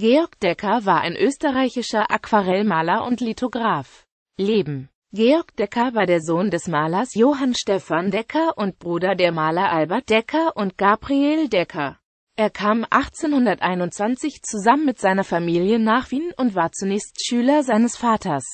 Georg Decker war ein österreichischer Aquarellmaler und Lithograf. Leben Georg Decker war der Sohn des Malers Johann Stefan Decker und Bruder der Maler Albert Decker und Gabriel Decker. Er kam 1821 zusammen mit seiner Familie nach Wien und war zunächst Schüler seines Vaters.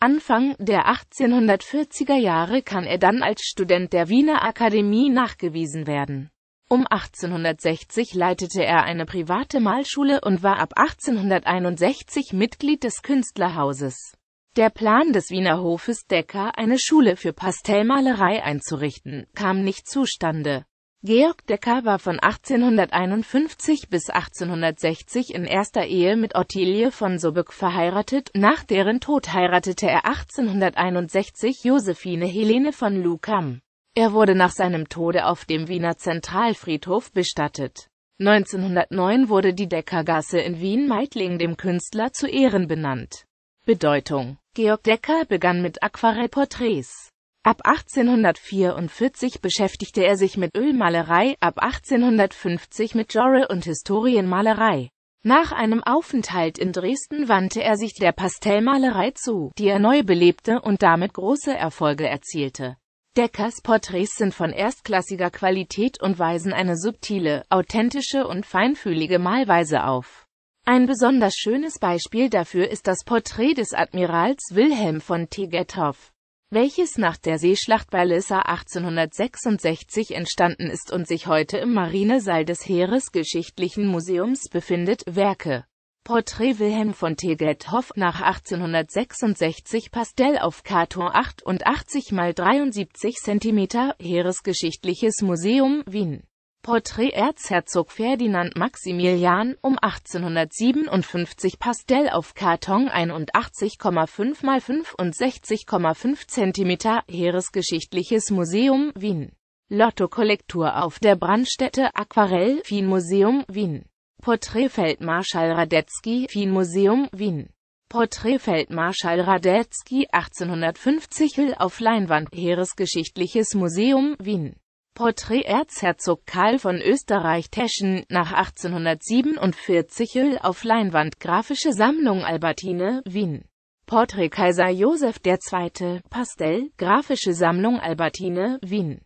Anfang der 1840er Jahre kann er dann als Student der Wiener Akademie nachgewiesen werden. Um 1860 leitete er eine private Malschule und war ab 1861 Mitglied des Künstlerhauses. Der Plan des Wiener Hofes Decker, eine Schule für Pastellmalerei einzurichten, kam nicht zustande. Georg Decker war von 1851 bis 1860 in erster Ehe mit Ottilie von Sobek verheiratet, nach deren Tod heiratete er 1861 Josephine Helene von Lukam. Er wurde nach seinem Tode auf dem Wiener Zentralfriedhof bestattet. 1909 wurde die Deckergasse in wien Meitling dem Künstler zu Ehren benannt. Bedeutung Georg Decker begann mit Aquarellporträts. Ab 1844 beschäftigte er sich mit Ölmalerei, ab 1850 mit Genre- und Historienmalerei. Nach einem Aufenthalt in Dresden wandte er sich der Pastellmalerei zu, die er neu belebte und damit große Erfolge erzielte. Deckers Porträts sind von erstklassiger Qualität und weisen eine subtile, authentische und feinfühlige Malweise auf. Ein besonders schönes Beispiel dafür ist das Porträt des Admirals Wilhelm von Tegethoff, welches nach der Seeschlacht bei Lissa 1866 entstanden ist und sich heute im Marinesaal des Heeresgeschichtlichen Museums befindet, Werke Porträt Wilhelm von Tegetthoff nach 1866 Pastell auf Karton 88 x 73 cm Heeresgeschichtliches Museum, Wien Porträt Erzherzog Ferdinand Maximilian um 1857 Pastell auf Karton 81,5 x 65,5 cm Heeresgeschichtliches Museum, Wien Lotto-Kollektur auf der Brandstätte Aquarell, Wien Museum, Wien Porträtfeldmarschall Feldmarschall Radetzky, Filmmuseum, Wien. Porträtfeldmarschall Radetzky 1850 auf Leinwand, Heeresgeschichtliches Museum, Wien. Porträt Erzherzog Karl von Österreich Teschen nach 1847 auf Leinwand, Grafische Sammlung Albertine, Wien. Porträt Kaiser Josef II. Pastell, Grafische Sammlung Albertine, Wien.